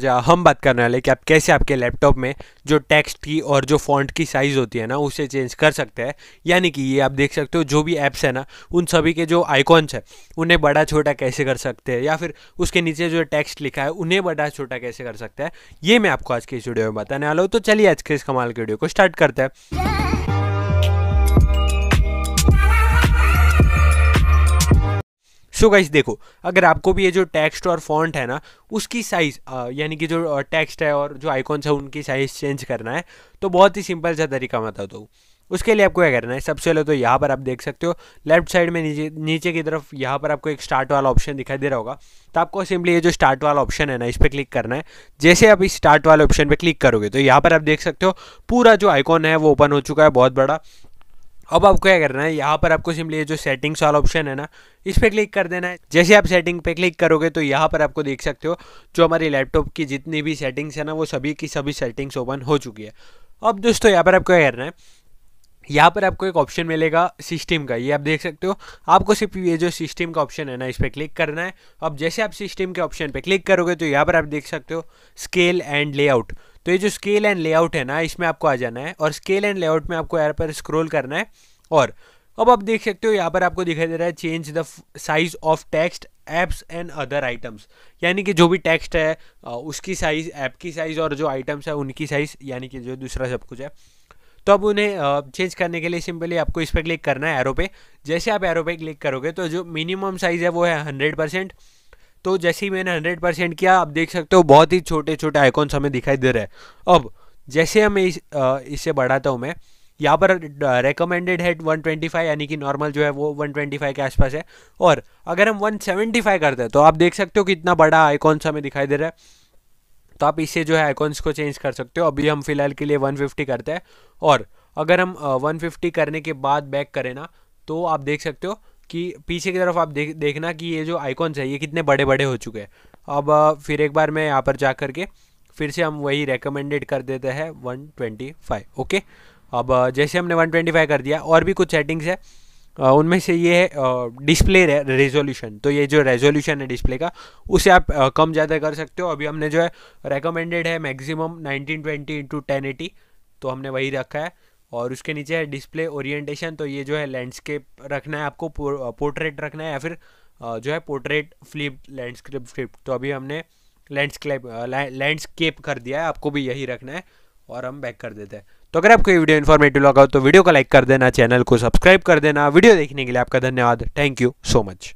जा हम बात करने वाले कि आप कैसे आपके लैपटॉप में जो टेक्स्ट की और जो फॉन्ट की साइज़ होती है ना उसे चेंज कर सकते हैं यानी कि ये आप देख सकते हो जो भी ऐप्स है ना उन सभी के जो आइकॉन्स हैं उन्हें बड़ा छोटा कैसे कर सकते हैं या फिर उसके नीचे जो टेक्स्ट लिखा है उन्हें बड़ा छोटा कैसे कर सकते हैं ये मैं आपको आज के इस वीडियो में बताने वाला हूँ तो चलिए आज के इस कमाल के वीडियो को स्टार्ट करते हैं सो गाइस देखो अगर आपको भी ये जो टेक्स्ट और फॉन्ट है ना उसकी साइज़ यानी कि जो टेक्स्ट है और जो आइकॉन्स है उनकी साइज़ चेंज करना है तो बहुत ही सिंपल सा तरीका बता दो उसके लिए आपको क्या करना है सबसे पहले तो यहाँ पर आप देख सकते हो लेफ्ट साइड में नीचे नीचे की तरफ यहाँ पर आपको एक स्टार्ट वाला ऑप्शन दिखाई दे रहा होगा तो आपको सिंपली ये जो स्टार्ट वाला ऑप्शन है ना इस पर क्लिक करना है जैसे आप इस स्टार्ट वाले ऑप्शन पर क्लिक करोगे तो यहाँ पर आप देख सकते हो पूरा जो आइकॉन है वो ओपन हो चुका है बहुत बड़ा अब आपको क्या करना है यहाँ पर आपको सिंपली ये जो सेटिंग्स वाला ऑप्शन है ना इस पर क्लिक कर देना है जैसे आप सेटिंग पे क्लिक करोगे तो यहाँ पर आपको देख सकते हो जो हमारी लैपटॉप की जितनी भी सेटिंग्स है ना वो सभी की सभी सेटिंग्स ओपन हो चुकी है अब दोस्तों यहाँ पर आपको क्या करना है यहाँ पर आपको एक ऑप्शन मिलेगा सिस्टम का ये आप देख सकते हो आपको सिर्फ ये जो सिस्टम का ऑप्शन है ना इस पर क्लिक करना है अब जैसे आप सिस्टम के ऑप्शन पर क्लिक करोगे तो यहाँ पर आप देख सकते हो स्केल एंड लेआउट तो ये जो स्केल एंड लेआउट है ना इसमें आपको आ जाना है और स्केल एंड लेआउट में आपको यहाँ पर स्क्रोल करना है और अब आप देख सकते हो यहाँ पर आपको दिखाई दे रहा है change the size of text apps and other items यानी कि जो भी टेक्स्ट है उसकी साइज़ ऐप की साइज़ और जो आइटम्स है उनकी साइज़ यानी कि जो दूसरा सब कुछ है तो अब उन्हें चेंज करने के लिए सिंपली आपको इस पर क्लिक करना है एरो पे जैसे आप एरो पे क्लिक करोगे तो जो मिनिमम साइज़ है वो है हंड्रेड परसेंट तो जैसे ही मैंने हंड्रेड परसेंट किया आप देख सकते हो बहुत ही छोटे छोटे आइकॉन्स हमें दिखाई दे रहे हैं अब जैसे हम इस इसे बढ़ाता हूँ मैं यहाँ पर रेकमेंडेड है 125 यानी कि नॉर्मल जो है वो 125 के आसपास है और अगर हम 175 करते हैं तो आप देख सकते हो कि इतना बड़ा आइकॉन्स हमें दिखाई दे रहा है तो आप इससे जो है आइकॉन्स को चेंज कर सकते हो अभी हम फिलहाल के लिए 150 करते हैं और अगर हम वन 150 करने के बाद बैक करें ना तो आप देख सकते हो कि पीछे की तरफ आप देख देखना कि ये जो आइकॉन्स है ये कितने बड़े बड़े हो चुके हैं अब फिर एक बार मैं यहाँ पर जा कर के फिर से हम वही रेकमेंडेड कर देते हैं 125 ओके अब जैसे हमने 125 कर दिया और भी कुछ सेटिंग्स है उनमें से ये है डिस्प्ले रेजोल्यूशन तो ये जो रेजोल्यूशन है डिस्प्ले का उसे आप कम ज़्यादा कर सकते हो अभी हमने जो है रेकमेंडेड है मैक्सिमम 1920 इंटू तो हमने वही रखा है और उसके नीचे है डिस्प्ले ओरिएंटेशन तो ये जो है लैंडस्केप रखना है आपको पोर्ट्रेट रखना है या फिर जो है पोर्ट्रेट फ्लिप लैंडस्केप फ्लिप तो अभी हमने लैंडस्केप लैंडस्केप कर दिया है आपको भी यही रखना है और हम बैक कर देते हैं तो अगर आपको ये वीडियो इन्फॉर्मेटिव लगा हो तो वीडियो को लाइक कर देना चैनल को सब्सक्राइब कर देना वीडियो देखने के लिए आपका धन्यवाद थैंक यू सो मच